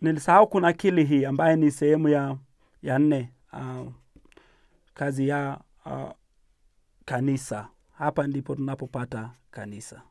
Nilisahau kuna kili hii ambaye ni sehemu ya, ya nne uh, kazi ya uh, kanisa. Hapa ndipo tunapopata kanisa.